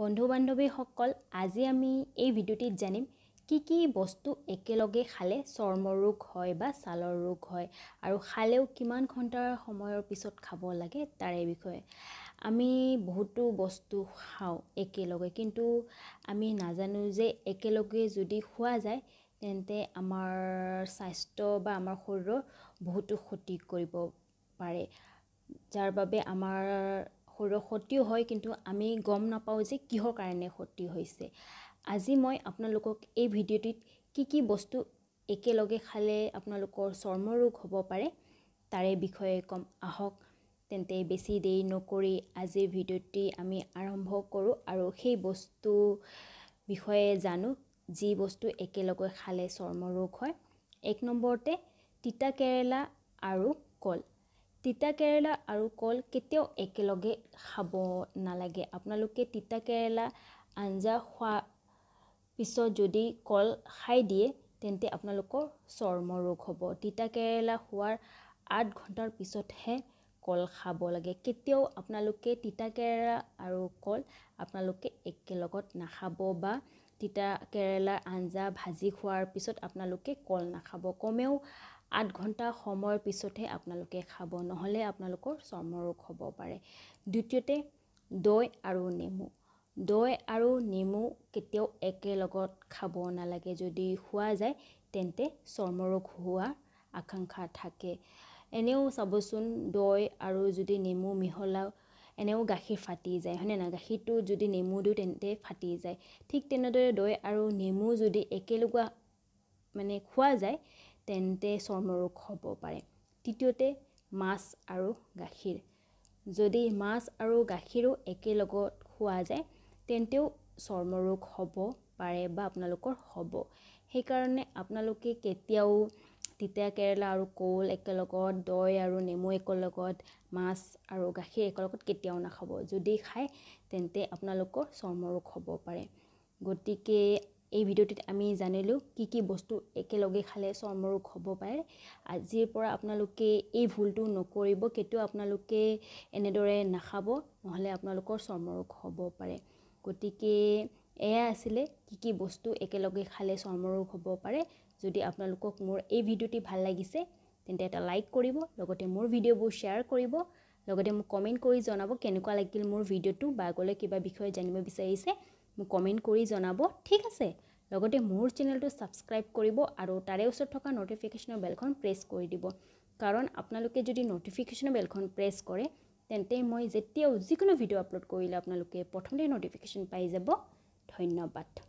বন্ধু বান্ধৱীসকল আজি আমি এই ভিডিঅ'টিত জানিম কি কি বস্তু একেলগে খালে চৰ্মৰোগ হয় বা ছালৰ ৰোগ হয় আৰু খালেও কিমান ঘণ্টাৰ সময়ৰ পিছত খাব লাগে তাৰে বিষয়ে আমি বহুতো বস্তু খাওঁ একেলগে কিন্তু আমি নাজানো যে একেলগে যদি খোৱা যায় তেন্তে আমাৰ স্বাস্থ্য বা আমাৰ শৰীৰৰ বহুতো ক্ষতি কৰিব পাৰে যাৰ বাবে আমাৰ শৰীৰৰ ক্ষতিও হয় কিন্তু আমি গম নাপাওঁ যে কিহৰ কাৰণে ক্ষতি হৈছে আজি মই আপোনালোকক এই ভিডিঅ'টিত কি কি বস্তু একেলগে খালে আপোনালোকৰ চৰ্মৰোগ হ'ব পাৰে তাৰে বিষয়ে ক'ম আহক তেন্তে বেছি দেৰি নকৰি আজিৰ ভিডিঅ'টি আমি আৰম্ভ কৰোঁ আৰু সেই বস্তু বিষয়ে জানো যি বস্তু একেলগে খালে চৰ্মৰোগ হয় এক নম্বৰতে তিতাকেৰেলা আৰু কল তিতা কেৰেলা আৰু কল কেতিয়াও একেলগে খাব নালাগে আপোনালোকে তিতা কেৰেলা আঞ্জা খোৱা পিছত যদি কল খাই দিয়ে তেন্তে আপোনালোকৰ চৰ্ম ৰোগ হ'ব তিতা কেৰেলা হোৱাৰ আঠ ঘণ্টাৰ পিছতহে কল খাব লাগে কেতিয়াও আপোনালোকে তিতা কেৰেলা আৰু কল আপোনালোকে একেলগত নাখাব বা তিতা কেৰেলাৰ আঞ্জা ভাজি খোৱাৰ পিছত আপোনালোকে কল নাখাব কমেও আঠ ঘণ্টা সময়ৰ পিছতহে আপোনালোকে খাব নহ'লে আপোনালোকৰ চৰ্মৰোগ হ'ব পাৰে দ্বিতীয়তে দৈ আৰু নেমু দৈ আৰু নেমু কেতিয়াও একেলগত খাব নালাগে যদি খোৱা যায় তেন্তে চৰ্মৰোগ হোৱাৰ আকাংক্ষা থাকে এনেও চাবচোন দৈ আৰু যদি নেমু মিহলাও এনেও গাখীৰ ফাটি যায় হয়নে নাই গাখীৰটো যদি নেমু দিওঁ তেন্তে ফাটি যায় ঠিক তেনেদৰে দৈ আৰু নেমু যদি একেলগোৱা মানে খোৱা যায় তেন্তে চৰ্মৰোগ হ'ব পাৰে তৃতীয়তে মাছ আৰু গাখীৰ যদি মাছ আৰু গাখীৰো একেলগত খোৱা যায় তেন্তেও চৰ্মৰোগ হ'ব পাৰে বা আপোনালোকৰ হ'ব সেইকাৰণে আপোনালোকে কেতিয়াও তিতা কেৰেলা আৰু কল একেলগত দৈ আৰু নেমু একেলগত মাছ আৰু গাখীৰ একেলগত কেতিয়াও নাখাব যদি খায় তেন্তে আপোনালোকৰ চৰ্মৰোগ হ'ব পাৰে গতিকে এই ভিডিঅ'টিত আমি জানিলোঁ কি কি বস্তু একেলগে খালে চৰ্মৰোগ হ'ব পাৰে আজিৰ পৰা আপোনালোকে এই ভুলটো নকৰিব কেতিয়াও আপোনালোকে এনেদৰে নাখাব নহ'লে আপোনালোকৰ চৰ্মৰোগ হ'ব পাৰে গতিকে এয়া আছিলে কি কি বস্তু একেলগে খালে চৰ্মৰোগ হ'ব পাৰে যদি আপোনালোকক মোৰ এই ভিডিঅ'টি ভাল লাগিছে তেন্তে এটা লাইক কৰিব লগতে মোৰ ভিডিঅ'বোৰ শ্বেয়াৰ কৰিব লগতে মোক কমেণ্ট কৰি জনাব কেনেকুৱা লাগিল মোৰ ভিডিঅ'টো বা আগলৈ কিবা বিষয়ে জানিব বিচাৰিছে মোক কমেণ্ট কৰি জনাব ঠিক আছে লগতে মোৰ চেনেলটো ছাবস্ক্ৰাইব কৰিব আৰু তাৰে ওচৰত থকা নটিফিকেশ্যনৰ বেলখন প্ৰেছ কৰি দিব কাৰণ আপোনালোকে যদি নটিফিকেশ্যনৰ বেলখন প্ৰেছ কৰে তেন্তে মই যেতিয়াও যিকোনো ভিডিঅ' আপলোড কৰিলে আপোনালোকে প্ৰথমতে নটিফিকেশ্যন পাই যাব ধন্যবাদ